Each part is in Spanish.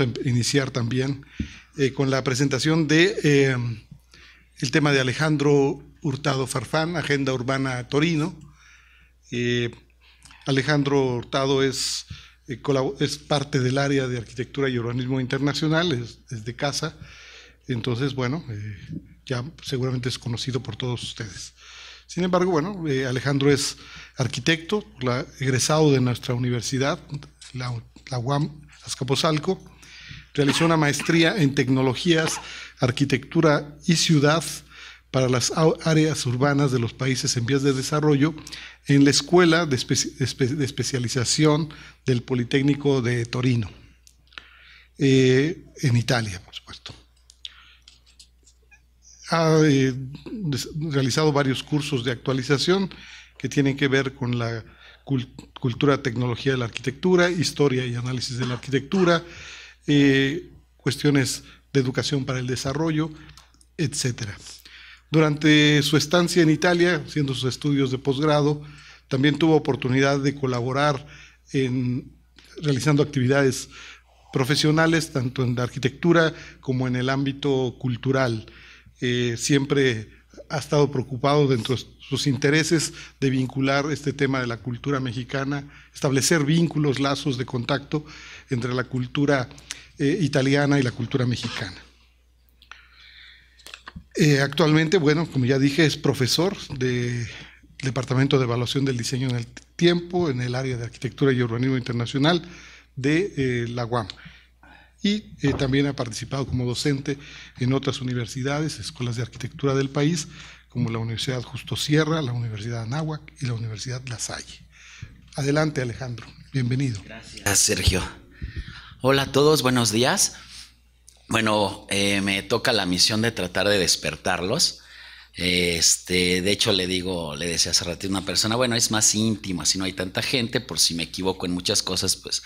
a em, iniciar también eh, con la presentación de eh, el tema de Alejandro Hurtado Farfán, Agenda Urbana Torino. Eh, Alejandro Hurtado es, es, parte del área de arquitectura y urbanismo internacional, es, de casa. Entonces, bueno, ya seguramente es conocido por todos ustedes. Sin embargo, bueno, Alejandro es arquitecto, egresado de nuestra universidad, la, la UAM Azcapotzalco Realizó una maestría en tecnologías, arquitectura y ciudad para las áreas urbanas de los países en vías de desarrollo en la Escuela de, Especialización del Politécnico de Torino, eh, en Italia, por supuesto. Ha eh, realizado varios cursos de actualización que tienen que ver con la cultura, tecnología de la arquitectura, historia y análisis de la arquitectura, eh, cuestiones de educación para el desarrollo, etc. Durante su estancia en Italia, haciendo sus estudios de posgrado, también tuvo oportunidad de colaborar en realizando actividades profesionales, tanto en la arquitectura como en el ámbito cultural. Eh, siempre ha estado preocupado dentro de sus intereses de vincular este tema de la cultura mexicana, establecer vínculos, lazos de contacto entre la cultura eh, italiana y la cultura mexicana. Eh, actualmente, bueno, como ya dije, es profesor del Departamento de Evaluación del Diseño en el Tiempo en el área de Arquitectura y Urbanismo Internacional de eh, la UAM. Y también ha participado como docente en otras universidades, escuelas de arquitectura del país, como la Universidad Justo Sierra, la Universidad Anáhuac y la Universidad La Salle. Adelante, Alejandro. Bienvenido. Gracias, Sergio. Hola a todos, buenos días. Bueno, eh, me toca la misión de tratar de despertarlos. Este, de hecho, le digo, le decía hace rato una persona, bueno, es más íntimo, si no hay tanta gente, por si me equivoco en muchas cosas, pues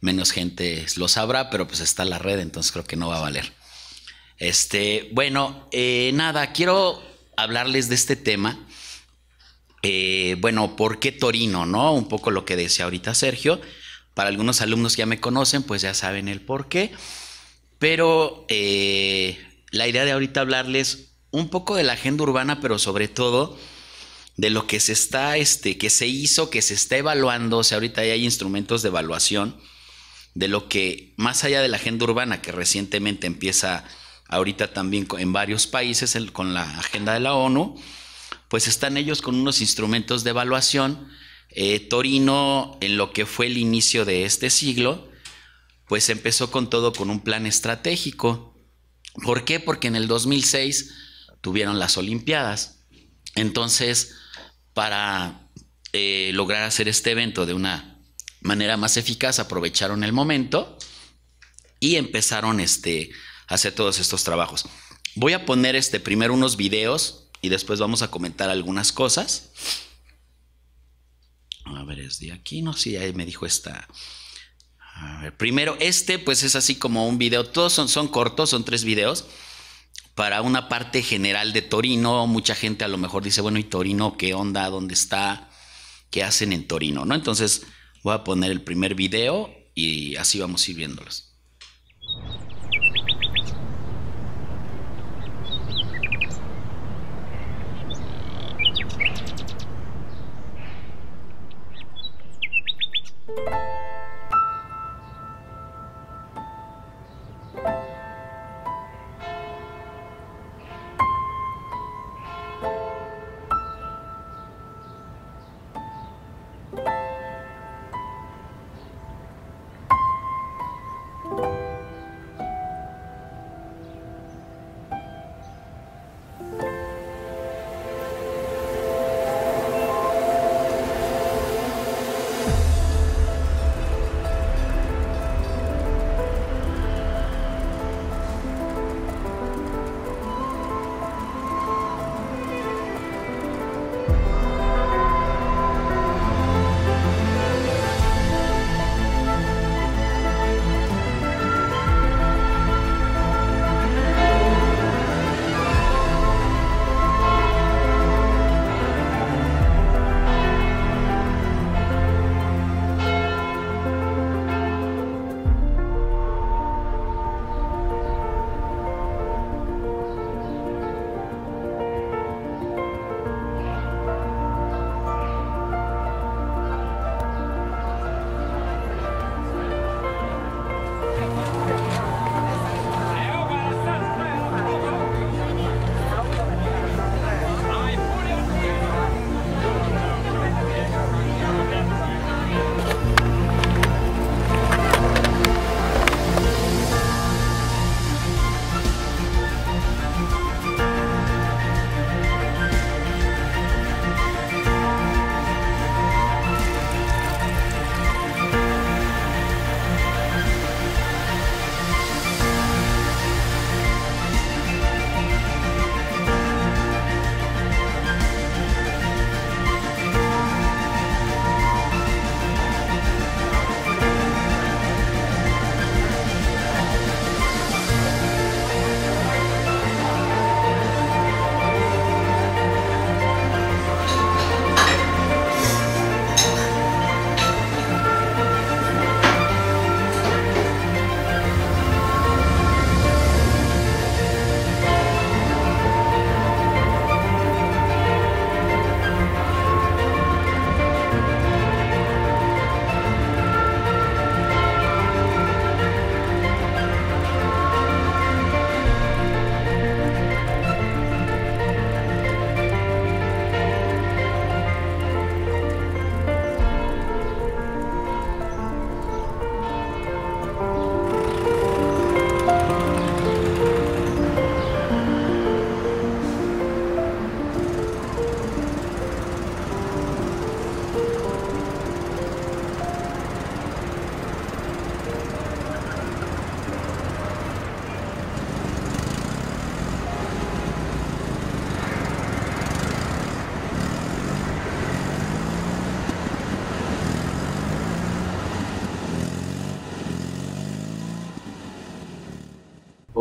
menos gente lo sabrá, pero pues está la red, entonces creo que no va a valer. Este, bueno, eh, nada, quiero hablarles de este tema. Eh, bueno, ¿por qué Torino? ¿No? Un poco lo que decía ahorita Sergio. Para algunos alumnos que ya me conocen, pues ya saben el por qué. Pero eh, la idea de ahorita hablarles un poco de la agenda urbana, pero sobre todo de lo que se está, este, que se hizo, que se está evaluando. O sea, ahorita ya hay instrumentos de evaluación de lo que, más allá de la agenda urbana, que recientemente empieza ahorita también en varios países con la agenda de la ONU, pues están ellos con unos instrumentos de evaluación eh, Torino, en lo que fue el inicio de este siglo, pues empezó con todo con un plan estratégico. ¿Por qué? Porque en el 2006 tuvieron las Olimpiadas. Entonces, para eh, lograr hacer este evento de una manera más eficaz, aprovecharon el momento y empezaron este, a hacer todos estos trabajos. Voy a poner este, primero unos videos y después vamos a comentar algunas cosas. A ver, es de aquí, no, sí, ahí me dijo esta. A ver, primero, este, pues es así como un video. Todos son, son cortos, son tres videos. Para una parte general de Torino, mucha gente a lo mejor dice, bueno, ¿y Torino qué onda? ¿Dónde está? ¿Qué hacen en Torino? ¿No? Entonces voy a poner el primer video y así vamos a ir viéndolos.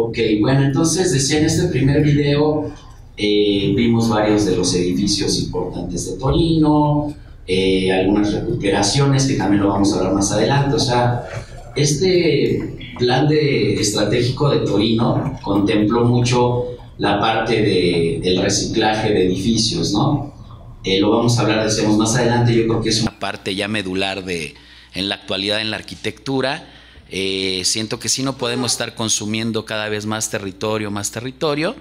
Ok, bueno, entonces decía en este primer video, eh, vimos varios de los edificios importantes de Torino, eh, algunas recuperaciones que también lo vamos a hablar más adelante. O sea, este plan de, estratégico de Torino contempló mucho la parte del reciclaje de edificios, ¿no? Eh, lo vamos a hablar, decíamos, más adelante. Yo creo que es una parte ya medular de, en la actualidad en la arquitectura eh, siento que si no podemos estar consumiendo cada vez más territorio, más territorio.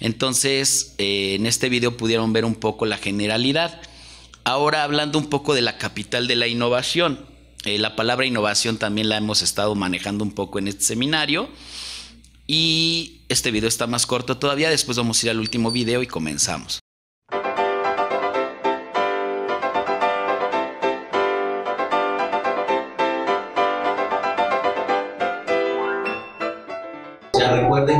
Entonces, eh, en este video pudieron ver un poco la generalidad. Ahora hablando un poco de la capital de la innovación. Eh, la palabra innovación también la hemos estado manejando un poco en este seminario. Y este video está más corto todavía. Después vamos a ir al último video y comenzamos.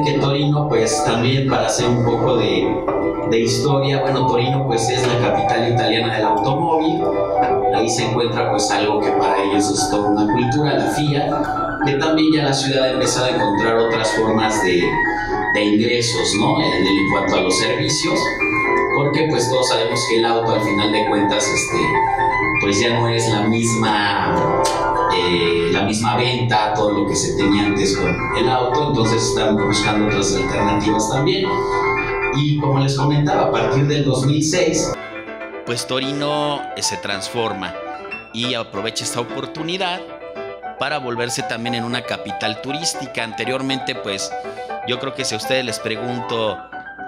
que Torino, pues también para hacer un poco de, historia, bueno, Torino pues es la capital italiana del automóvil, ahí se encuentra pues algo que para ellos es toda una cultura, la FIA, que también ya la ciudad ha empezado a encontrar otras formas de, ingresos, ¿no? En, en, cuanto a los servicios, porque pues todos sabemos que el auto al final de cuentas, este, pues ya no es la misma eh, la misma venta, todo lo que se tenía antes con el auto, entonces están buscando otras alternativas también. Y como les comentaba, a partir del 2006, pues Torino eh, se transforma y aprovecha esta oportunidad para volverse también en una capital turística. Anteriormente, pues yo creo que si a ustedes les pregunto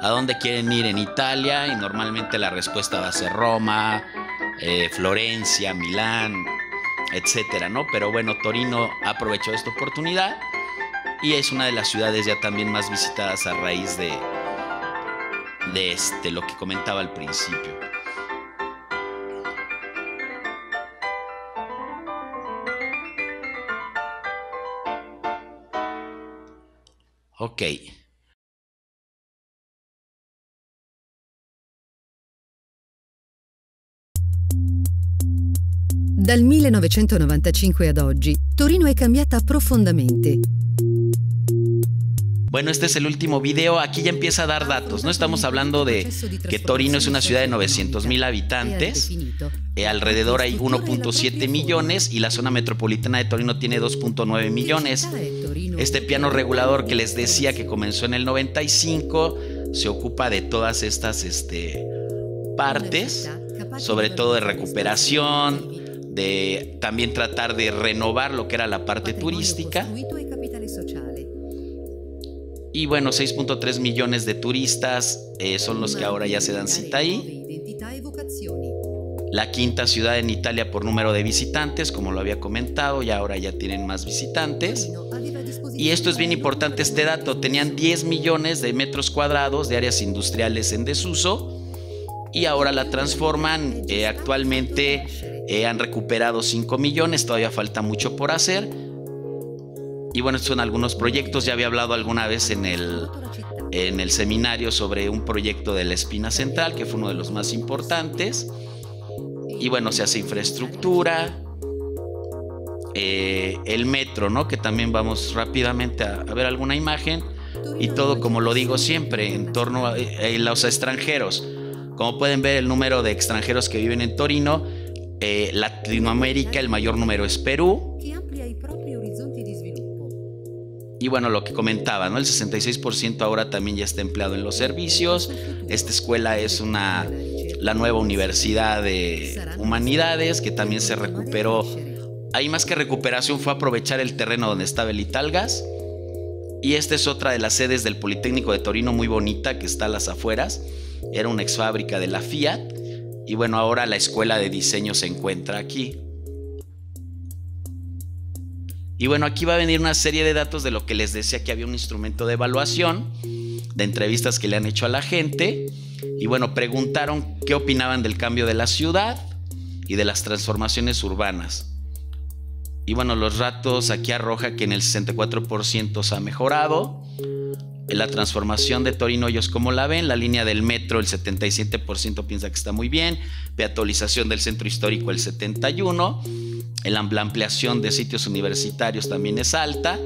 a dónde quieren ir en Italia, y normalmente la respuesta va a ser Roma, eh, Florencia, Milán, etcétera, ¿no? Pero bueno, Torino aprovechó esta oportunidad y es una de las ciudades ya también más visitadas a raíz de, de este, lo que comentaba al principio. Ok. Dal 1995 a oggi, Torino ha cambiado profundamente. Bueno, este es el último video. Aquí ya empieza a dar datos. No estamos hablando de que Torino es una ciudad de 900 mil habitantes. Eh, alrededor hay 1.7 millones y la zona metropolitana de Torino tiene 2.9 millones. Este piano regulador que les decía que comenzó en el 95 se ocupa de todas estas este, partes, sobre todo de recuperación, de también tratar de renovar lo que era la parte turística. Y bueno, 6.3 millones de turistas eh, son los que ahora ya se dan cita ahí. La quinta ciudad en Italia por número de visitantes, como lo había comentado, y ahora ya tienen más visitantes. Y esto es bien importante este dato, tenían 10 millones de metros cuadrados de áreas industriales en desuso y ahora la transforman. Eh, actualmente eh, han recuperado 5 millones, todavía falta mucho por hacer. Y bueno, estos son algunos proyectos, ya había hablado alguna vez en el, seminario sobre un proyecto de la espina central, que fue uno de los más importantes. Y bueno, se hace infraestructura, eh, el metro, Que también vamos rápidamente a, ver alguna imagen y todo, como lo digo siempre, en torno a los extranjeros. Como pueden ver, el número de extranjeros que viven en Torino, eh, Latinoamérica, el mayor número es Perú. Y bueno, lo que comentaba, El 66% ahora también ya está empleado en los servicios. Esta escuela es una la nueva Universidad de Humanidades, que también se recuperó. Ahí más que recuperación fue aprovechar el terreno donde estaba el Italgas. Y esta es otra de las sedes del Politécnico de Torino, muy bonita, que está a las afueras era una exfábrica de la Fiat y bueno, ahora la escuela de diseño se encuentra aquí. Y bueno, aquí va a venir una serie de datos de lo que les decía que había un instrumento de evaluación, de entrevistas que le han hecho a la gente. Y bueno, preguntaron qué opinaban del cambio de la ciudad y de las transformaciones urbanas. Y bueno, los ratos aquí arroja que en el 64% se ha mejorado, la transformación de Torino ellos como la ven, la línea del metro, el 77% piensa que está muy bien, peatolización del centro histórico, el 71%, la ampliación de sitios universitarios también es alta,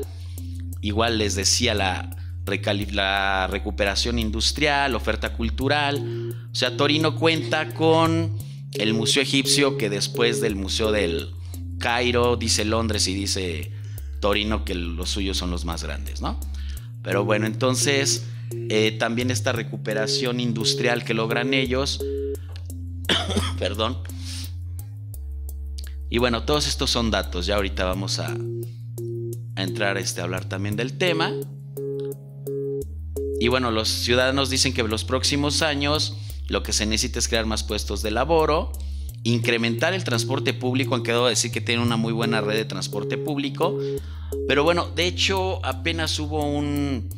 igual les decía la, la recuperación industrial, oferta cultural, o sea, Torino cuenta con el Museo Egipcio, que después del Museo del Cairo, dice Londres y dice Torino que los suyos son los más grandes, ¿no? Pero bueno, entonces eh, también esta recuperación industrial que logran ellos, perdón. Y bueno, todos estos son datos, ya ahorita vamos a, entrar este, a hablar también del tema. Y bueno, los ciudadanos dicen que en los próximos años lo que se necesita es crear más puestos de laboro, incrementar el transporte público, han quedado a decir que tienen una muy buena red de transporte público, pero bueno, de hecho apenas hubo un,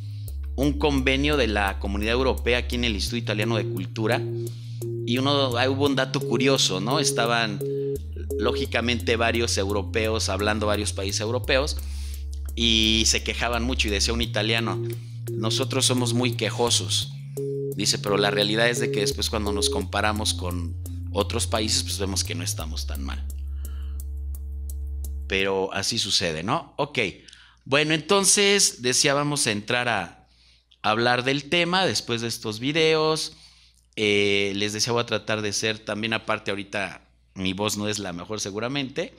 convenio de la Comunidad Europea aquí en el Instituto Italiano de Cultura y uno, hubo un dato curioso, ¿no? Estaban lógicamente varios europeos hablando varios países europeos y se quejaban mucho y decía un italiano, nosotros somos muy quejosos. Dice, pero la realidad es de que después cuando nos comparamos con otros países, pues vemos que no estamos tan mal pero así sucede, ¿no? Ok, bueno, entonces decía, vamos a entrar a hablar del tema después de estos videos. Eh, les decía, a tratar de ser también aparte ahorita, mi voz no es la mejor seguramente.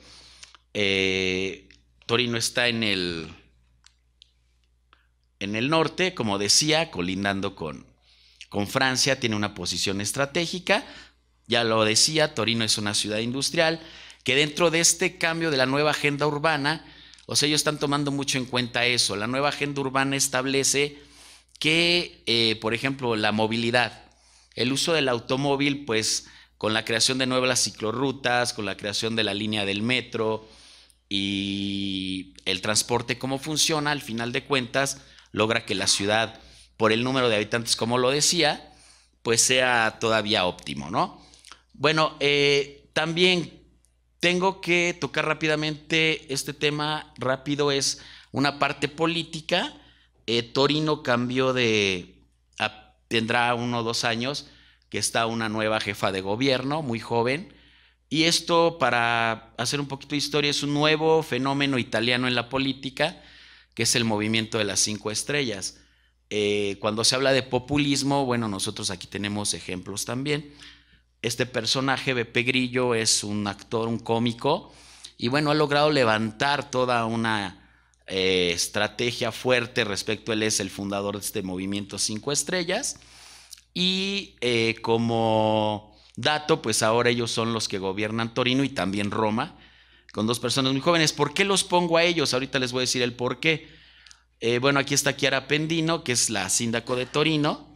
Eh, Torino está en el, en el norte, como decía, colindando con, con Francia, tiene una posición estratégica. Ya lo decía, Torino es una ciudad industrial que dentro de este cambio de la nueva agenda urbana, o sea, ellos están tomando mucho en cuenta eso. La nueva agenda urbana establece que, eh, por ejemplo, la movilidad, el uso del automóvil, pues con la creación de nuevas ciclorrutas, con la creación de la línea del metro y el transporte, cómo funciona, al final de cuentas, logra que la ciudad, por el número de habitantes, como lo decía, pues sea todavía óptimo, ¿no? Bueno, eh, también tengo que tocar rápidamente este tema, rápido es una parte política. Eh, Torino cambió de, tendrá uno o dos años, que está una nueva jefa de gobierno, muy joven. Y esto, para hacer un poquito de historia, es un nuevo fenómeno italiano en la política, que es el movimiento de las cinco estrellas. Eh, cuando se habla de populismo, bueno, nosotros aquí tenemos ejemplos también. Este personaje, Bepe Grillo, es un actor, un cómico, y bueno, ha logrado levantar toda una eh, estrategia fuerte respecto, él es el fundador de este movimiento Cinco Estrellas, y eh, como dato, pues ahora ellos son los que gobiernan Torino y también Roma, con dos personas muy jóvenes. ¿Por qué los pongo a ellos? Ahorita les voy a decir el por qué. Eh, bueno, aquí está Chiara Pendino, que es la síndaco de Torino,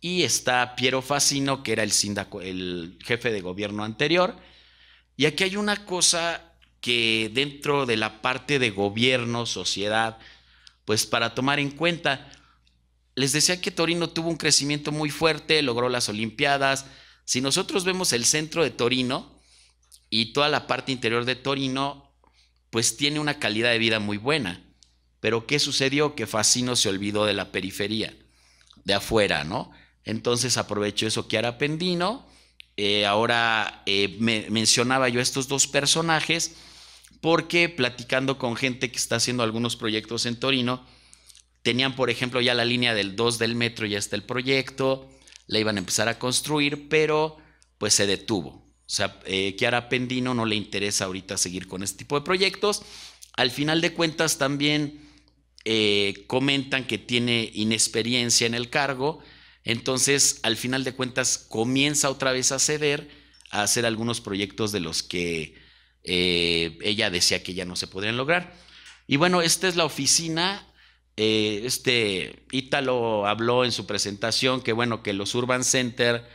y está Piero Facino, que era el, el jefe de gobierno anterior. Y aquí hay una cosa que dentro de la parte de gobierno, sociedad, pues para tomar en cuenta, les decía que Torino tuvo un crecimiento muy fuerte, logró las Olimpiadas. Si nosotros vemos el centro de Torino y toda la parte interior de Torino, pues tiene una calidad de vida muy buena. Pero ¿qué sucedió? Que Facino se olvidó de la periferia, de afuera, ¿no? Entonces aprovecho eso Kiara Pendino. Eh, ahora eh, me, mencionaba yo estos dos personajes porque platicando con gente que está haciendo algunos proyectos en Torino, tenían, por ejemplo, ya la línea del 2 del metro, ya está el proyecto, la iban a empezar a construir, pero pues se detuvo. O sea, Kiara eh, Pendino no le interesa ahorita seguir con este tipo de proyectos. Al final de cuentas, también comentan que tiene inexperiencia en el cargo entonces, al final de cuentas, comienza otra vez a ceder, a hacer algunos proyectos de los que eh, ella decía que ya no se podrían lograr. Y bueno, esta es la oficina. Eh, este Ítalo habló en su presentación que bueno, que los Urban Center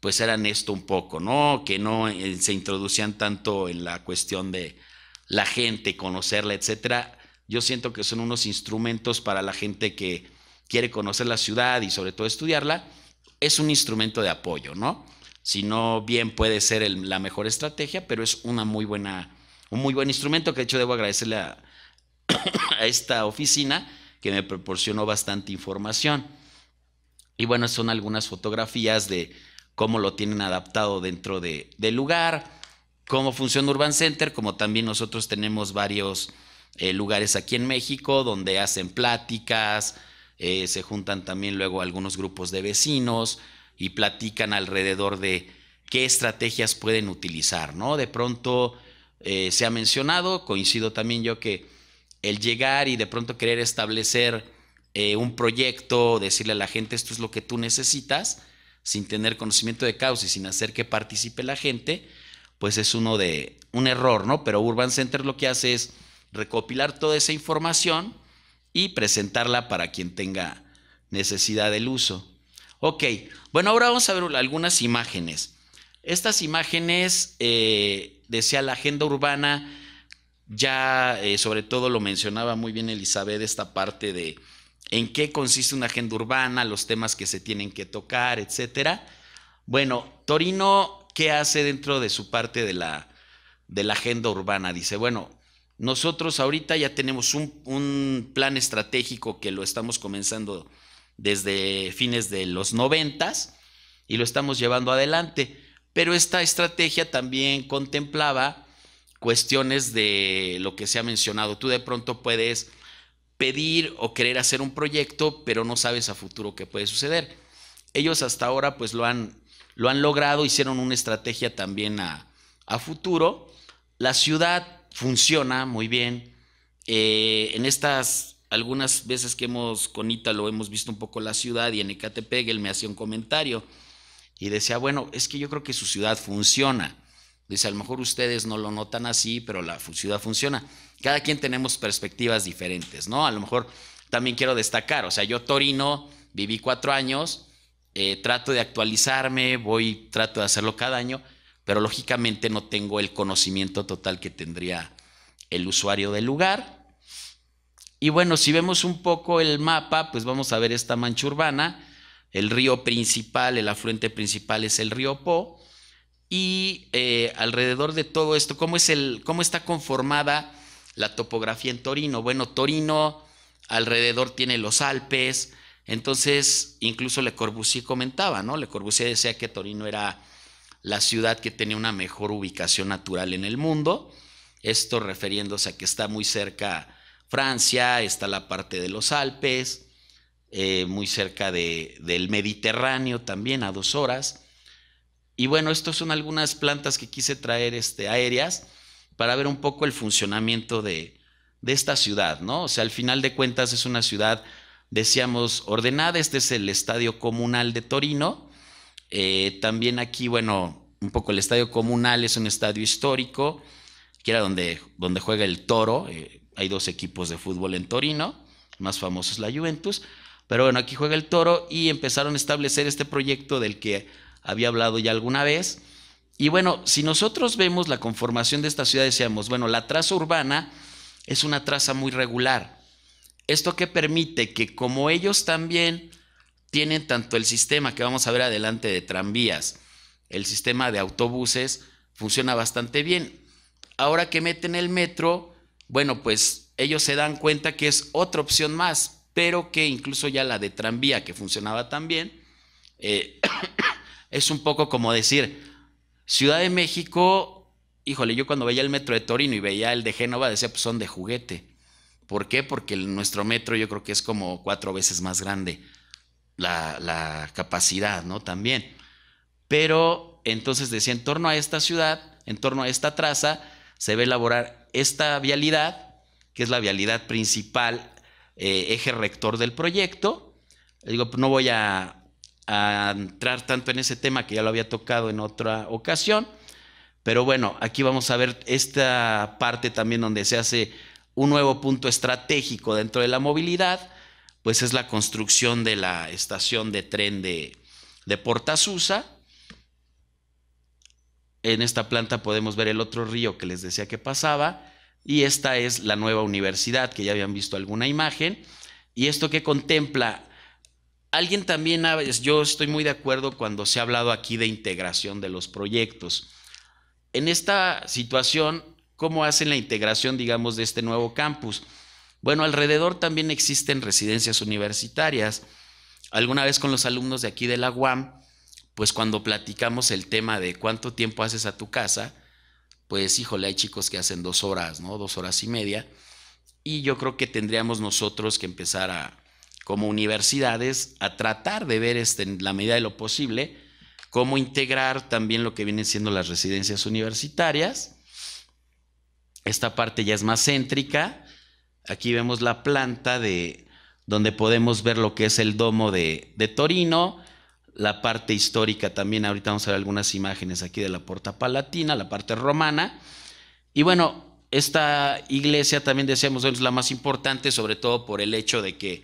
pues eran esto un poco, ¿no? Que no eh, se introducían tanto en la cuestión de la gente, conocerla, etcétera. Yo siento que son unos instrumentos para la gente que quiere conocer la ciudad y sobre todo estudiarla, es un instrumento de apoyo, ¿no? Si no bien puede ser la mejor estrategia, pero es una muy buena, un muy buen instrumento que de hecho debo agradecerle a, esta oficina que me proporcionó bastante información. Y bueno, son algunas fotografías de cómo lo tienen adaptado dentro del lugar, cómo funciona Urban Center, como también nosotros tenemos varios eh, lugares aquí en México donde hacen pláticas, eh, se juntan también luego algunos grupos de vecinos y platican alrededor de qué estrategias pueden utilizar, ¿no? De pronto eh, se ha mencionado, coincido también yo que el llegar y de pronto querer establecer eh, un proyecto, decirle a la gente esto es lo que tú necesitas, sin tener conocimiento de causa y sin hacer que participe la gente, pues es uno de un error, ¿no? Pero Urban Center lo que hace es recopilar toda esa información y presentarla para quien tenga necesidad del uso. Ok, bueno, ahora vamos a ver algunas imágenes. Estas imágenes, eh, decía la agenda urbana, ya eh, sobre todo lo mencionaba muy bien Elizabeth, esta parte de en qué consiste una agenda urbana, los temas que se tienen que tocar, etcétera. Bueno, Torino, ¿qué hace dentro de su parte de la, de la agenda urbana? Dice, bueno, nosotros ahorita ya tenemos un, plan estratégico que lo estamos comenzando desde fines de los noventas y lo estamos llevando adelante. Pero esta estrategia también contemplaba cuestiones de lo que se ha mencionado. Tú de pronto puedes pedir o querer hacer un proyecto, pero no sabes a futuro qué puede suceder. Ellos hasta ahora pues lo han, lo han logrado, hicieron una estrategia también a, a futuro. La ciudad funciona muy bien. Eh, en estas algunas veces que hemos con Ítalo hemos visto un poco la ciudad y en Ecatepec él me hacía un comentario y decía, bueno, es que yo creo que su ciudad funciona. Dice, a lo mejor ustedes no lo notan así, pero la ciudad funciona. Cada quien tenemos perspectivas diferentes, ¿no? A lo mejor también quiero destacar, o sea, yo Torino viví cuatro años, eh, trato de actualizarme, voy, trato de hacerlo cada año, pero lógicamente no tengo el conocimiento total que tendría el usuario del lugar. Y bueno, si vemos un poco el mapa, pues vamos a ver esta mancha urbana. El río principal, el afluente principal es el río Po. Y eh, alrededor de todo esto, ¿cómo, es el, ¿cómo está conformada la topografía en Torino? Bueno, Torino alrededor tiene los Alpes. Entonces, incluso Le Corbusier comentaba, ¿no? Le Corbusier decía que Torino era la ciudad que tiene una mejor ubicación natural en el mundo. Esto refiriéndose a que está muy cerca Francia, está la parte de los Alpes, eh, muy cerca del Mediterráneo también, a dos horas. Y bueno, estas son algunas plantas que quise traer este, aéreas para ver un poco el funcionamiento de, de esta ciudad, ¿no? O sea, al final de cuentas es una ciudad, decíamos, ordenada. Este es el Estadio Comunal de Torino eh, también aquí, bueno, un poco el estadio comunal es un estadio histórico, que era donde, donde juega el Toro. Eh, hay dos equipos de fútbol en Torino, más famoso es la Juventus. Pero bueno, aquí juega el Toro y empezaron a establecer este proyecto del que había hablado ya alguna vez. Y bueno, si nosotros vemos la conformación de esta ciudad, decíamos, bueno, la traza urbana es una traza muy regular. Esto que permite que como ellos también tienen tanto el sistema que vamos a ver adelante de tranvías, el sistema de autobuses, funciona bastante bien. Ahora que meten el metro, bueno, pues ellos se dan cuenta que es otra opción más, pero que incluso ya la de tranvía, que funcionaba tan bien, eh, es un poco como decir, Ciudad de México, híjole, yo cuando veía el metro de Torino y veía el de Génova, decía, pues son de juguete. ¿Por qué? Porque nuestro metro yo creo que es como cuatro veces más grande la, capacidad, ¿no? También. Pero entonces decía, en torno a esta ciudad, en torno a esta traza, se va a elaborar esta vialidad, que es la vialidad principal, eh, eje rector del proyecto. Digo, no voy a entrar tanto en ese tema que ya lo había tocado en otra ocasión, pero bueno, aquí vamos a ver esta parte también donde se hace un nuevo punto estratégico dentro de la movilidad pues es la construcción de la estación de tren de, de Portasusa. En esta planta podemos ver el otro río que les decía que pasaba. Y esta es la nueva universidad, que ya habían visto alguna imagen. Y esto que contempla, alguien también, ah, pues, yo estoy muy de acuerdo cuando se ha hablado aquí de integración de los proyectos. En esta situación, ¿cómo hacen la integración, digamos, de este nuevo campus? Bueno, alrededor también existen residencias universitarias. Alguna vez con los alumnos de aquí de la UAM, pues cuando platicamos el tema de cuánto tiempo haces a tu casa, pues híjole, hay chicos que hacen dos horas, ¿no? Dos horas y media. Y yo creo que tendríamos nosotros que empezar a, como universidades, a tratar de ver este, en la medida de lo posible cómo integrar también lo que vienen siendo las residencias universitarias. Esta parte ya es más céntrica, Aquí vemos la planta de donde podemos ver lo que es el domo de, Torino, la parte histórica también, ahorita vamos a ver algunas imágenes aquí de la Porta Palatina, la parte romana. Y bueno, esta iglesia también decíamos es la más importante, sobre todo por el hecho de que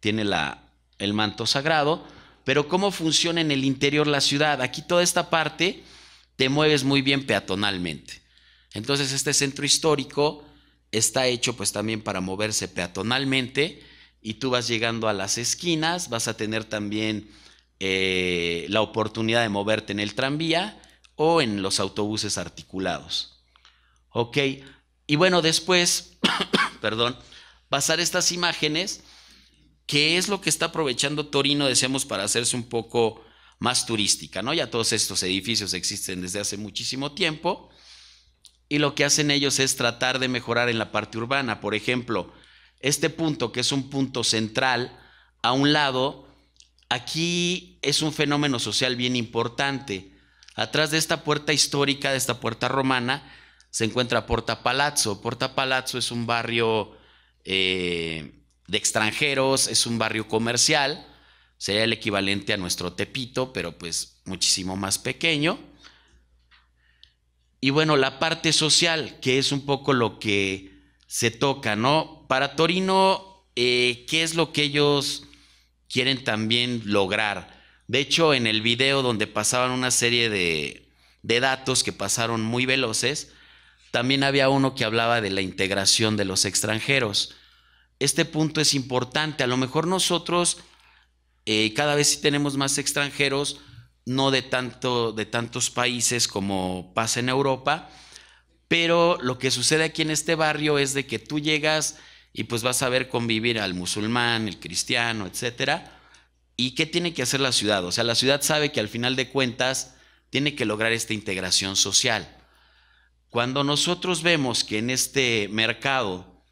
tiene la, el manto sagrado, pero cómo funciona en el interior la ciudad. Aquí toda esta parte te mueves muy bien peatonalmente. Entonces este centro histórico está hecho pues también para moverse peatonalmente y tú vas llegando a las esquinas, vas a tener también eh, la oportunidad de moverte en el tranvía o en los autobuses articulados. Ok, y bueno, después, perdón, pasar estas imágenes, que es lo que está aprovechando Torino, decimos, para hacerse un poco más turística, ¿no? Ya todos estos edificios existen desde hace muchísimo tiempo y lo que hacen ellos es tratar de mejorar en la parte urbana. Por ejemplo, este punto que es un punto central, a un lado, aquí es un fenómeno social bien importante. Atrás de esta puerta histórica, de esta puerta romana, se encuentra Porta Palazzo. Porta Palazzo es un barrio eh, de extranjeros, es un barrio comercial, sería el equivalente a nuestro Tepito, pero pues muchísimo más pequeño. Y bueno, la parte social, que es un poco lo que se toca, ¿no? Para Torino, eh, ¿qué es lo que ellos quieren también lograr? De hecho, en el video donde pasaban una serie de, datos que pasaron muy veloces, también había uno que hablaba de la integración de los extranjeros. Este punto es importante. A lo mejor nosotros eh, cada vez si tenemos más extranjeros, no de, tanto, de tantos países como pasa en Europa, pero lo que sucede aquí en este barrio es de que tú llegas y pues vas a ver convivir al musulmán, el cristiano, etcétera. ¿Y qué tiene que hacer la ciudad? O sea, la ciudad sabe que al final de cuentas tiene que lograr esta integración social. Cuando nosotros vemos que en este mercado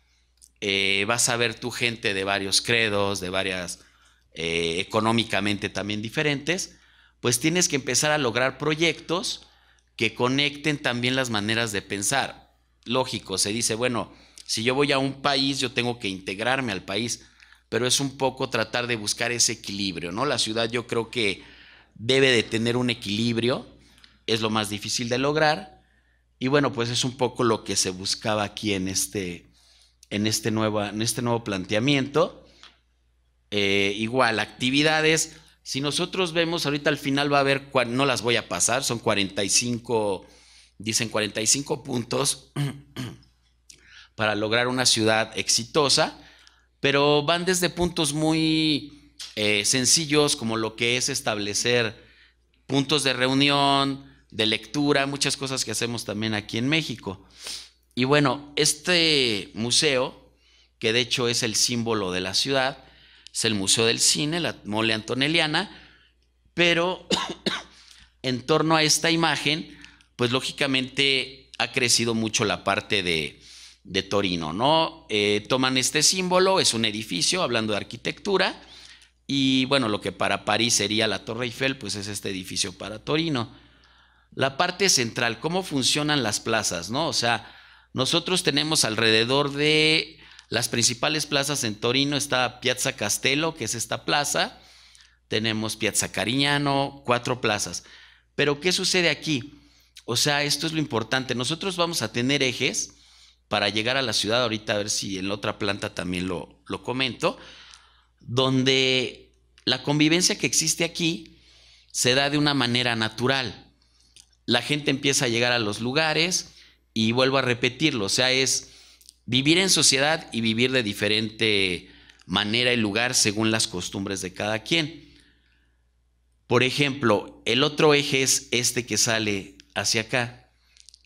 eh, vas a ver tu gente de varios credos, de varias eh, económicamente también diferentes, pues tienes que empezar a lograr proyectos que conecten también las maneras de pensar. Lógico, se dice, bueno, si yo voy a un país, yo tengo que integrarme al país, pero es un poco tratar de buscar ese equilibrio, ¿no? La ciudad yo creo que debe de tener un equilibrio, es lo más difícil de lograr, y bueno, pues es un poco lo que se buscaba aquí en este, en este, nuevo, en este nuevo planteamiento. Eh, igual, actividades, si nosotros vemos, ahorita al final va a haber, no las voy a pasar, son 45, dicen 45 puntos para lograr una ciudad exitosa, pero van desde puntos muy eh, sencillos como lo que es establecer puntos de reunión, de lectura, muchas cosas que hacemos también aquí en México. Y bueno, este museo, que de hecho es el símbolo de la ciudad, es el Museo del Cine, la mole antonelliana, pero en torno a esta imagen, pues lógicamente ha crecido mucho la parte de, de Torino, ¿no? Eh, toman este símbolo, es un edificio, hablando de arquitectura, y bueno, lo que para París sería la Torre Eiffel, pues es este edificio para Torino. La parte central, cómo funcionan las plazas, ¿no? O sea, nosotros tenemos alrededor de las principales plazas en Torino está Piazza Castello, que es esta plaza, tenemos Piazza cariñano cuatro plazas. Pero ¿qué sucede aquí? O sea, esto es lo importante. Nosotros vamos a tener ejes para llegar a la ciudad, ahorita a ver si en la otra planta también lo, lo comento, donde la convivencia que existe aquí se da de una manera natural. La gente empieza a llegar a los lugares y vuelvo a repetirlo, o sea, es Vivir en sociedad y vivir de diferente manera y lugar según las costumbres de cada quien. Por ejemplo, el otro eje es este que sale hacia acá.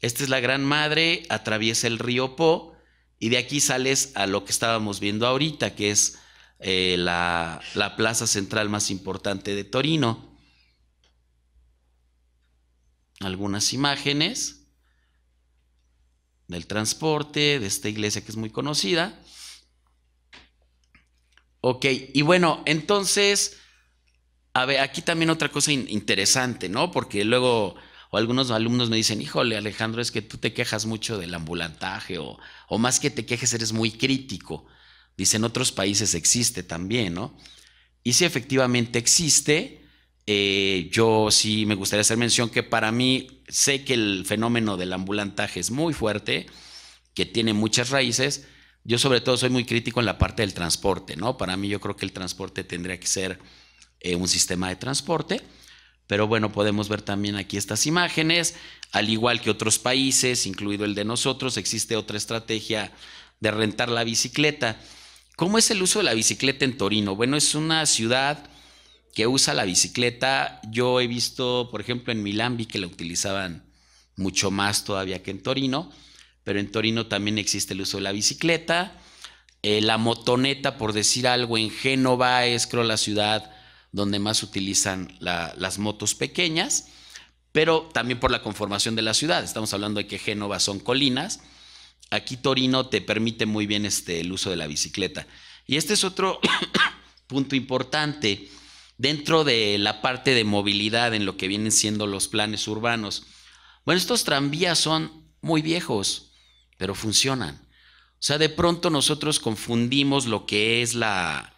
Esta es la Gran Madre, atraviesa el río Po y de aquí sales a lo que estábamos viendo ahorita, que es eh, la plaza central más importante de Torino. Algunas imágenes del transporte, de esta iglesia que es muy conocida. Ok, y bueno, entonces, a ver, aquí también otra cosa interesante, ¿no? Porque luego algunos alumnos me dicen, híjole Alejandro, es que tú te quejas mucho del ambulantaje o, o más que te quejes eres muy crítico. dicen, en otros países existe también, ¿no? Y si efectivamente existe, eh, yo sí me gustaría hacer mención que para mí sé que el fenómeno del ambulantaje es muy fuerte, que tiene muchas raíces. Yo sobre todo soy muy crítico en la parte del transporte, ¿no? Para mí yo creo que el transporte tendría que ser eh, un sistema de transporte, pero bueno, podemos ver también aquí estas imágenes, al igual que otros países, incluido el de nosotros, existe otra estrategia de rentar la bicicleta. ¿Cómo es el uso de la bicicleta en Torino? Bueno, es una ciudad que usa la bicicleta. Yo he visto, por ejemplo, en Milán vi que la utilizaban mucho más todavía que en Torino, pero en Torino también existe el uso de la bicicleta. Eh, la motoneta, por decir algo, en Génova es creo la ciudad donde más utilizan las motos pequeñas, pero también por la conformación de la ciudad. Estamos hablando de que Génova son colinas. Aquí Torino te permite muy bien este, el uso de la bicicleta. Y este es otro punto importante dentro de la parte de movilidad en lo que vienen siendo los planes urbanos. Bueno, estos tranvías son muy viejos, pero funcionan. O sea, de pronto nosotros confundimos lo que es la,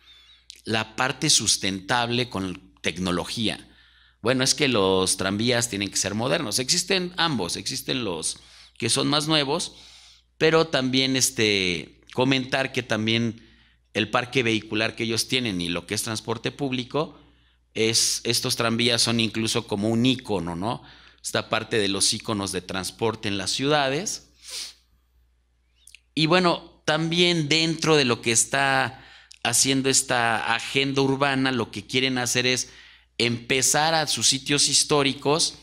la parte sustentable con tecnología. Bueno, es que los tranvías tienen que ser modernos. Existen ambos, existen los que son más nuevos, pero también este, comentar que también el parque vehicular que ellos tienen y lo que es transporte público estos tranvías son incluso como un icono, ¿no? Esta parte de los iconos de transporte en las ciudades. Y bueno, también dentro de lo que está haciendo esta agenda urbana, lo que quieren hacer es empezar a sus sitios históricos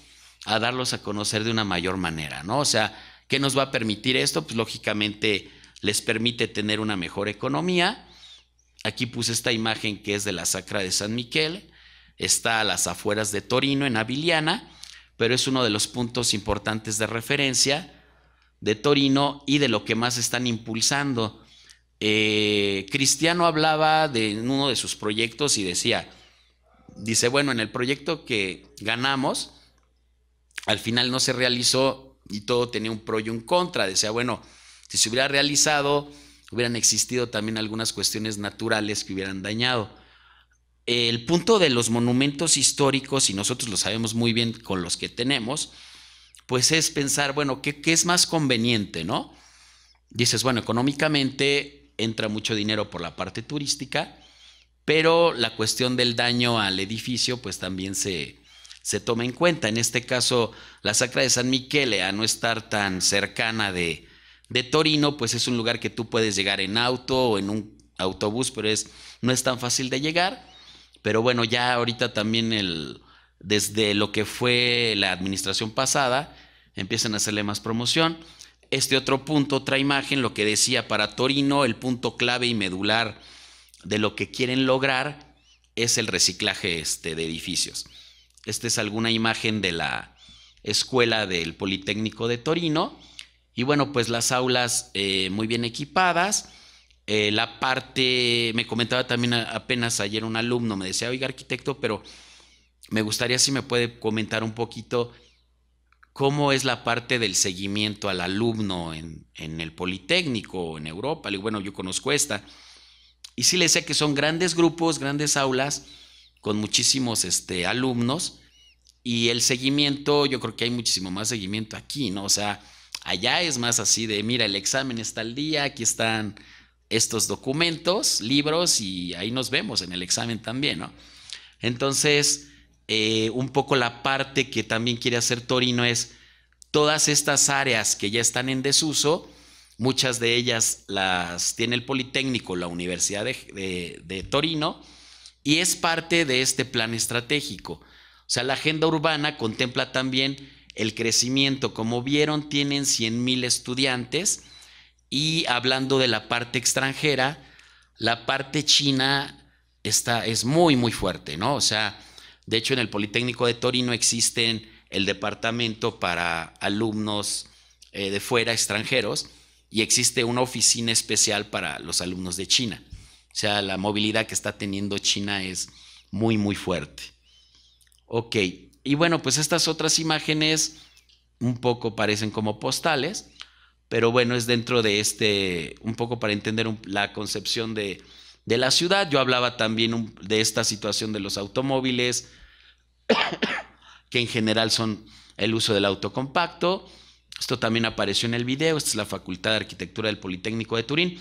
a darlos a conocer de una mayor manera, ¿no? O sea, ¿qué nos va a permitir esto? Pues lógicamente les permite tener una mejor economía. Aquí puse esta imagen que es de la Sacra de San Miquel, Está a las afueras de Torino, en Aviliana, pero es uno de los puntos importantes de referencia de Torino y de lo que más están impulsando. Eh, Cristiano hablaba de uno de sus proyectos y decía, dice, bueno, en el proyecto que ganamos, al final no se realizó y todo tenía un pro y un contra. Decía, bueno, si se hubiera realizado, hubieran existido también algunas cuestiones naturales que hubieran dañado el punto de los monumentos históricos, y nosotros lo sabemos muy bien con los que tenemos, pues es pensar, bueno, ¿qué, es más conveniente, no? Dices, bueno, económicamente entra mucho dinero por la parte turística, pero la cuestión del daño al edificio, pues también se, se toma en cuenta. En este caso, la Sacra de San Michele, a no estar tan cercana de, Torino, pues es un lugar que tú puedes llegar en auto o en un autobús, pero es, no es tan fácil de llegar pero bueno, ya ahorita también desde lo que fue la administración pasada, empiezan a hacerle más promoción. Este otro punto, otra imagen, lo que decía para Torino, el punto clave y medular de lo que quieren lograr es el reciclaje este, de edificios. Esta es alguna imagen de la escuela del Politécnico de Torino. Y bueno, pues las aulas eh, muy bien equipadas eh, la parte, me comentaba también apenas ayer un alumno, me decía, oiga arquitecto, pero me gustaría si me puede comentar un poquito cómo es la parte del seguimiento al alumno en, el Politécnico, en Europa. Le bueno, yo conozco esta. Y sí le sé que son grandes grupos, grandes aulas, con muchísimos este, alumnos. Y el seguimiento, yo creo que hay muchísimo más seguimiento aquí, ¿no? O sea, allá es más así de, mira, el examen está al día, aquí están estos documentos, libros y ahí nos vemos en el examen también, Entonces, eh, un poco la parte que también quiere hacer Torino es todas estas áreas que ya están en desuso, muchas de ellas las tiene el Politécnico, la Universidad de, de Torino, y es parte de este plan estratégico. O sea, la agenda urbana contempla también el crecimiento. Como vieron, tienen 100.000 estudiantes y hablando de la parte extranjera, la parte china está, es muy, muy fuerte, ¿no? O sea, de hecho en el Politécnico de Torino existen el departamento para alumnos eh, de fuera, extranjeros, y existe una oficina especial para los alumnos de China. O sea, la movilidad que está teniendo China es muy, muy fuerte. Ok, y bueno, pues estas otras imágenes un poco parecen como postales pero bueno, es dentro de este, un poco para entender la concepción de, la ciudad. Yo hablaba también de esta situación de los automóviles, que en general son el uso del autocompacto. Esto también apareció en el video, esta es la Facultad de Arquitectura del Politécnico de Turín.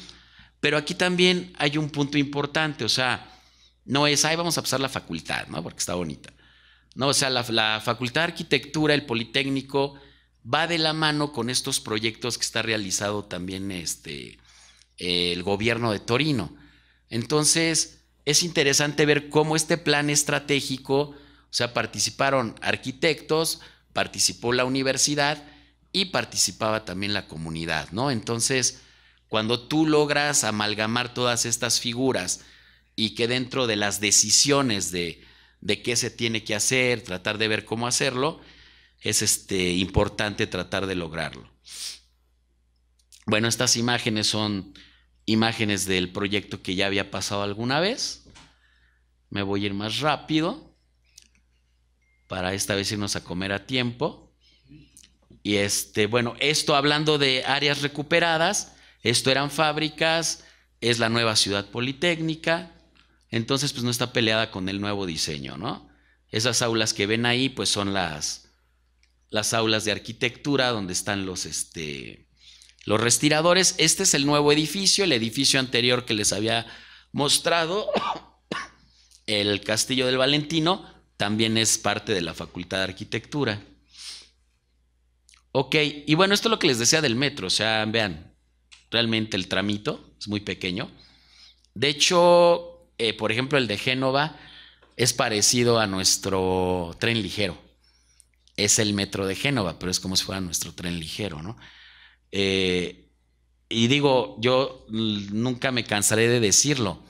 Pero aquí también hay un punto importante, o sea, no es, ahí vamos a pasar la facultad, ¿no? Porque está bonita. No, o sea, la, la Facultad de Arquitectura, el Politécnico, va de la mano con estos proyectos que está realizado también este, el gobierno de Torino. Entonces, es interesante ver cómo este plan estratégico, o sea, participaron arquitectos, participó la universidad y participaba también la comunidad, ¿no? Entonces, cuando tú logras amalgamar todas estas figuras y que dentro de las decisiones de, de qué se tiene que hacer, tratar de ver cómo hacerlo, es este, importante tratar de lograrlo. Bueno, estas imágenes son imágenes del proyecto que ya había pasado alguna vez. Me voy a ir más rápido para esta vez irnos a comer a tiempo. Y este, bueno, esto hablando de áreas recuperadas, esto eran fábricas, es la nueva ciudad politécnica, entonces pues no está peleada con el nuevo diseño, ¿no? Esas aulas que ven ahí pues son las, las aulas de arquitectura, donde están los, este, los restiradores. Este es el nuevo edificio, el edificio anterior que les había mostrado, el Castillo del Valentino, también es parte de la Facultad de Arquitectura. Ok, y bueno, esto es lo que les decía del metro, o sea, vean, realmente el tramito es muy pequeño. De hecho, eh, por ejemplo, el de Génova es parecido a nuestro tren ligero es el metro de Génova, pero es como si fuera nuestro tren ligero, ¿no? Eh, y digo, yo nunca me cansaré de decirlo,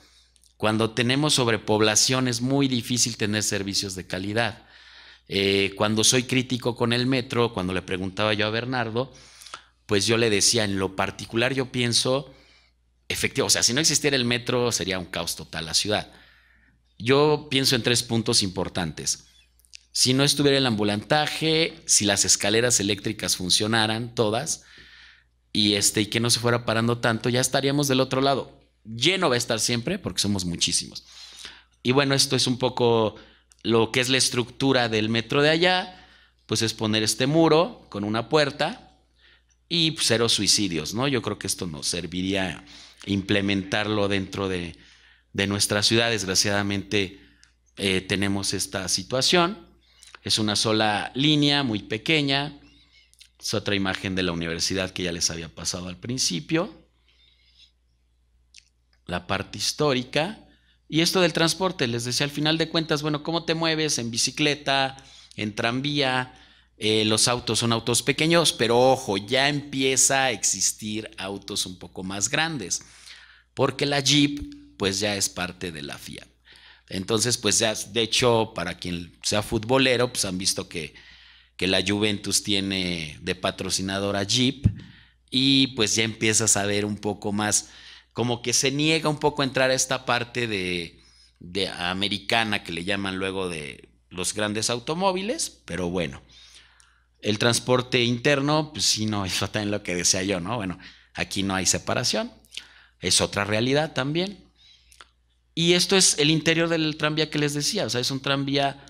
cuando tenemos sobrepoblación es muy difícil tener servicios de calidad. Eh, cuando soy crítico con el metro, cuando le preguntaba yo a Bernardo, pues yo le decía, en lo particular yo pienso, efectivo, o sea, si no existiera el metro sería un caos total la ciudad. Yo pienso en tres puntos importantes. Si no estuviera el ambulantaje, si las escaleras eléctricas funcionaran todas y, este, y que no se fuera parando tanto, ya estaríamos del otro lado. Lleno va a estar siempre porque somos muchísimos. Y bueno, esto es un poco lo que es la estructura del metro de allá, pues es poner este muro con una puerta y cero suicidios, ¿no? Yo creo que esto nos serviría implementarlo dentro de, nuestra ciudad. Desgraciadamente eh, tenemos esta situación. Es una sola línea, muy pequeña. Es otra imagen de la universidad que ya les había pasado al principio. La parte histórica. Y esto del transporte, les decía al final de cuentas, bueno, ¿cómo te mueves? En bicicleta, en tranvía, eh, los autos son autos pequeños, pero ojo, ya empieza a existir autos un poco más grandes, porque la Jeep pues ya es parte de la Fiat. Entonces, pues ya de hecho, para quien sea futbolero, pues han visto que, que la Juventus tiene de patrocinadora Jeep y pues ya empiezas a ver un poco más, como que se niega un poco a entrar a esta parte de, de americana que le llaman luego de los grandes automóviles, pero bueno. El transporte interno, pues sí, no, es también lo que decía yo, ¿no? Bueno, aquí no hay separación, es otra realidad también. Y esto es el interior del tranvía que les decía, o sea, es un tranvía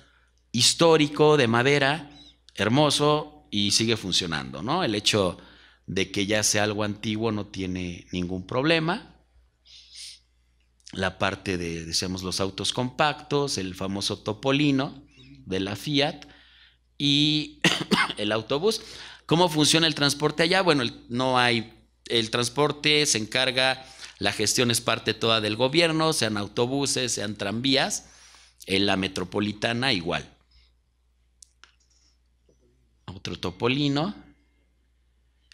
histórico de madera, hermoso y sigue funcionando, ¿no? El hecho de que ya sea algo antiguo no tiene ningún problema. La parte de, decíamos, los autos compactos, el famoso Topolino de la Fiat y el autobús. ¿Cómo funciona el transporte allá? Bueno, no hay, el transporte se encarga la gestión es parte toda del gobierno, sean autobuses, sean tranvías, en la metropolitana igual. Otro topolino.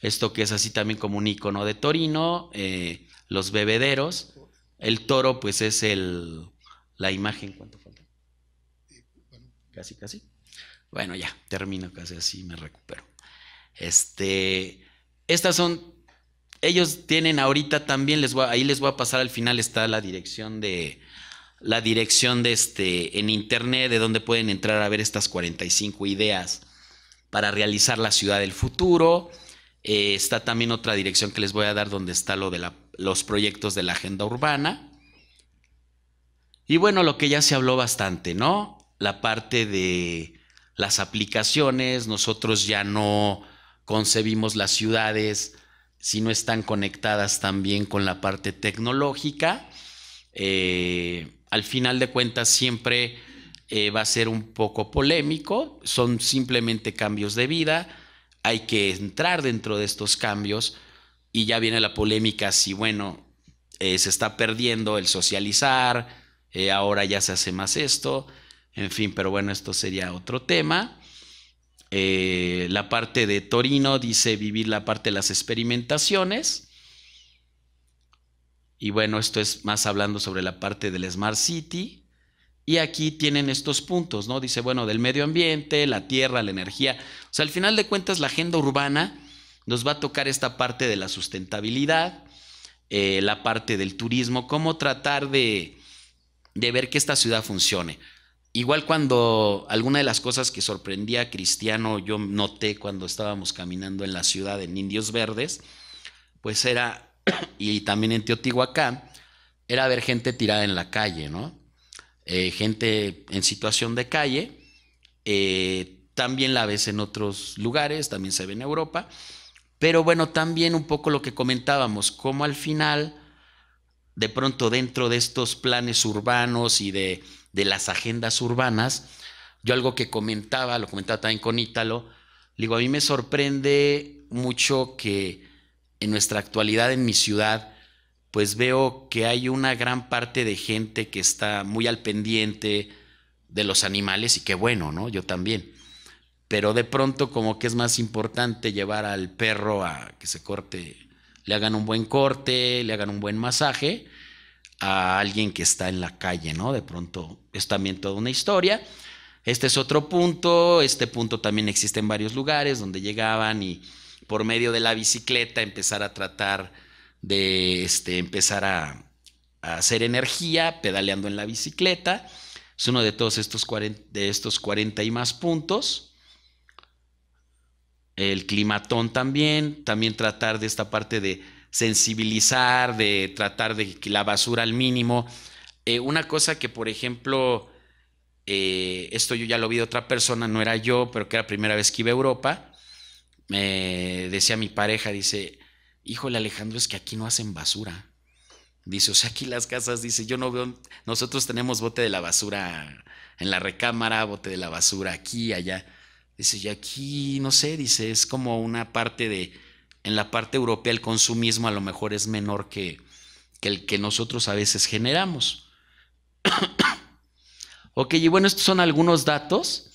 Esto que es así también como un icono de Torino, eh, los bebederos. El toro, pues es el, la imagen. ¿Cuánto falta? Casi, casi. Bueno, ya, termino casi así, me recupero. Este, estas son ellos tienen ahorita también, les ahí les voy a pasar al final, está la dirección de la dirección de este en internet de donde pueden entrar a ver estas 45 ideas para realizar la ciudad del futuro. Eh, está también otra dirección que les voy a dar donde está lo de los proyectos de la agenda urbana. Y bueno, lo que ya se habló bastante, ¿no? La parte de las aplicaciones, nosotros ya no concebimos las ciudades si no están conectadas también con la parte tecnológica, eh, al final de cuentas siempre eh, va a ser un poco polémico, son simplemente cambios de vida, hay que entrar dentro de estos cambios y ya viene la polémica si, bueno, eh, se está perdiendo el socializar, ahora ya se hace más esto, en fin, pero bueno, esto sería otro tema. Eh, la parte de Torino, dice vivir la parte de las experimentaciones. Y bueno, esto es más hablando sobre la parte del Smart City. Y aquí tienen estos puntos, ¿no? Dice, bueno, del medio ambiente, la tierra, la energía. O sea, al final de cuentas, la agenda urbana nos va a tocar esta parte de la sustentabilidad, eh, la parte del turismo, cómo tratar de, de ver que esta ciudad funcione. Igual cuando alguna de las cosas que sorprendía a Cristiano yo noté cuando estábamos caminando en la ciudad en Indios Verdes, pues era, y también en Teotihuacán, era ver gente tirada en la calle, ¿no? Eh, gente en situación de calle, eh, también la ves en otros lugares, también se ve en Europa, pero bueno, también un poco lo que comentábamos, como al final, de pronto dentro de estos planes urbanos y de de las agendas urbanas. Yo algo que comentaba, lo comentaba también con Ítalo, digo, a mí me sorprende mucho que en nuestra actualidad en mi ciudad, pues veo que hay una gran parte de gente que está muy al pendiente de los animales y qué bueno, ¿no? Yo también. Pero de pronto como que es más importante llevar al perro a que se corte, le hagan un buen corte, le hagan un buen masaje, a alguien que está en la calle, ¿no? De pronto es también toda una historia. Este es otro punto, este punto también existe en varios lugares donde llegaban y por medio de la bicicleta empezar a tratar de este, empezar a, hacer energía pedaleando en la bicicleta. Es uno de todos estos de estos 40 y más puntos. El climatón también, también tratar de esta parte de sensibilizar, de tratar de la basura al mínimo. Eh, una cosa que, por ejemplo, eh, esto yo ya lo vi de otra persona, no era yo, pero que era la primera vez que iba a Europa, me decía mi pareja, dice, híjole Alejandro, es que aquí no hacen basura. Dice, o sea, aquí las casas, dice, yo no veo, nosotros tenemos bote de la basura en la recámara, bote de la basura aquí, allá. Dice, y aquí, no sé, dice, es como una parte de en la parte europea el consumismo a lo mejor es menor que, el que nosotros a veces generamos. ok, y bueno, estos son algunos datos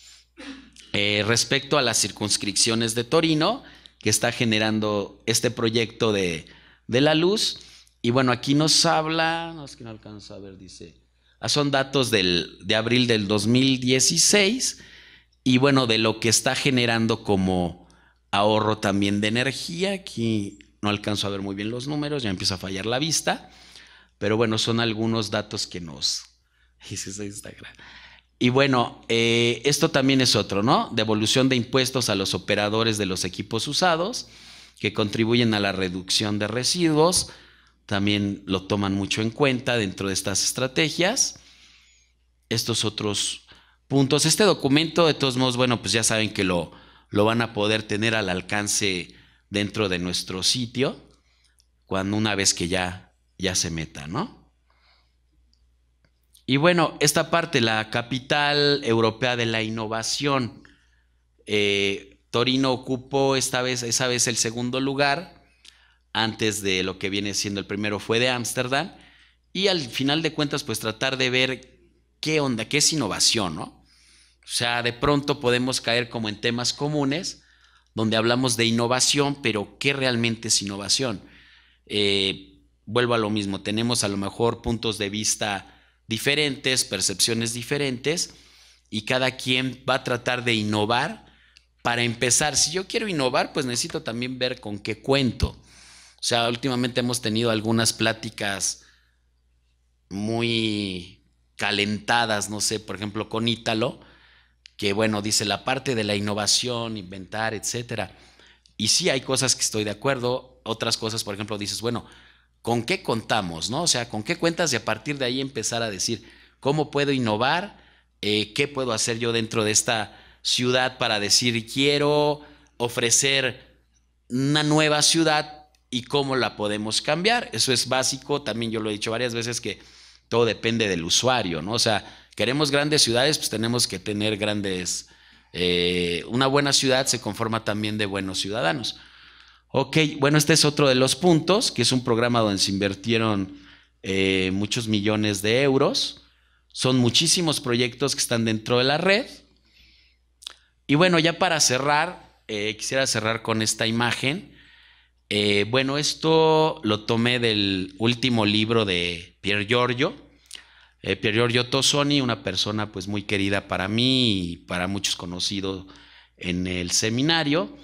eh, respecto a las circunscripciones de Torino que está generando este proyecto de, la luz. Y bueno, aquí nos habla, no es que no alcanza a ver, dice, ah, son datos de abril del 2016 y bueno, de lo que está generando como ahorro también de energía, aquí no alcanzo a ver muy bien los números, ya empieza a fallar la vista, pero bueno, son algunos datos que nos... Y bueno, eh, esto también es otro, ¿no? Devolución de impuestos a los operadores de los equipos usados, que contribuyen a la reducción de residuos, también lo toman mucho en cuenta dentro de estas estrategias. Estos otros puntos, este documento, de todos modos, bueno, pues ya saben que lo lo van a poder tener al alcance dentro de nuestro sitio cuando una vez que ya, ya se meta, ¿no? Y bueno, esta parte, la capital europea de la innovación, eh, Torino ocupó esta vez, esa vez el segundo lugar, antes de lo que viene siendo el primero fue de Ámsterdam, y al final de cuentas, pues tratar de ver qué onda, qué es innovación, ¿no? O sea, de pronto podemos caer como en temas comunes, donde hablamos de innovación, pero ¿qué realmente es innovación? Eh, vuelvo a lo mismo, tenemos a lo mejor puntos de vista diferentes, percepciones diferentes, y cada quien va a tratar de innovar. Para empezar, si yo quiero innovar, pues necesito también ver con qué cuento. O sea, últimamente hemos tenido algunas pláticas muy calentadas, no sé, por ejemplo, con Ítalo, que bueno, dice la parte de la innovación, inventar, etcétera. Y sí hay cosas que estoy de acuerdo, otras cosas, por ejemplo, dices, bueno, ¿con qué contamos? ¿No? O sea, ¿con qué cuentas? Y a partir de ahí empezar a decir, ¿cómo puedo innovar? Eh, ¿Qué puedo hacer yo dentro de esta ciudad para decir, quiero ofrecer una nueva ciudad y cómo la podemos cambiar? Eso es básico, también yo lo he dicho varias veces que todo depende del usuario, ¿no? O sea, Queremos grandes ciudades, pues tenemos que tener grandes... Eh, una buena ciudad se conforma también de buenos ciudadanos. Ok, bueno, este es otro de los puntos, que es un programa donde se invirtieron eh, muchos millones de euros. Son muchísimos proyectos que están dentro de la red. Y bueno, ya para cerrar, eh, quisiera cerrar con esta imagen. bueno, esto lo tomé del último libro de Pier Giorgio, eh, Pierre Pier una persona pues muy querida para mí y para muchos conocidos en el seminario.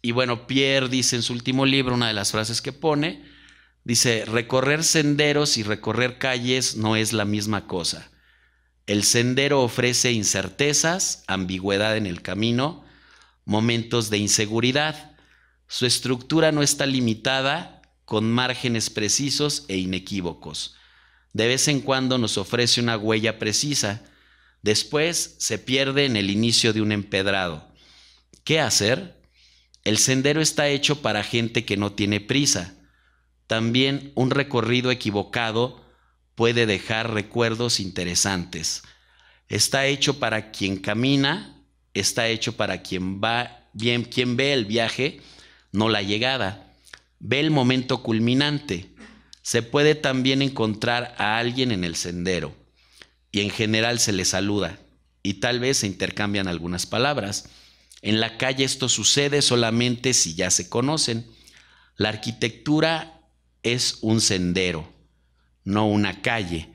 Y bueno, Pierre dice en su último libro, una de las frases que pone, dice, recorrer senderos y recorrer calles no es la misma cosa. El sendero ofrece incertezas, ambigüedad en el camino, momentos de inseguridad. Su estructura no está limitada con márgenes precisos e inequívocos de vez en cuando nos ofrece una huella precisa, después se pierde en el inicio de un empedrado. ¿Qué hacer? El sendero está hecho para gente que no tiene prisa. También un recorrido equivocado puede dejar recuerdos interesantes. Está hecho para quien camina, está hecho para quien va, quien ve el viaje, no la llegada. Ve el momento culminante se puede también encontrar a alguien en el sendero y en general se le saluda y tal vez se intercambian algunas palabras. En la calle esto sucede solamente si ya se conocen. La arquitectura es un sendero, no una calle.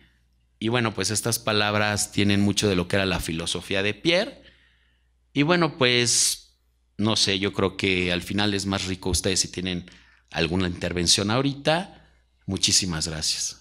Y bueno, pues estas palabras tienen mucho de lo que era la filosofía de Pierre. Y bueno, pues no sé, yo creo que al final es más rico ustedes si tienen alguna intervención ahorita Muchísimas gracias.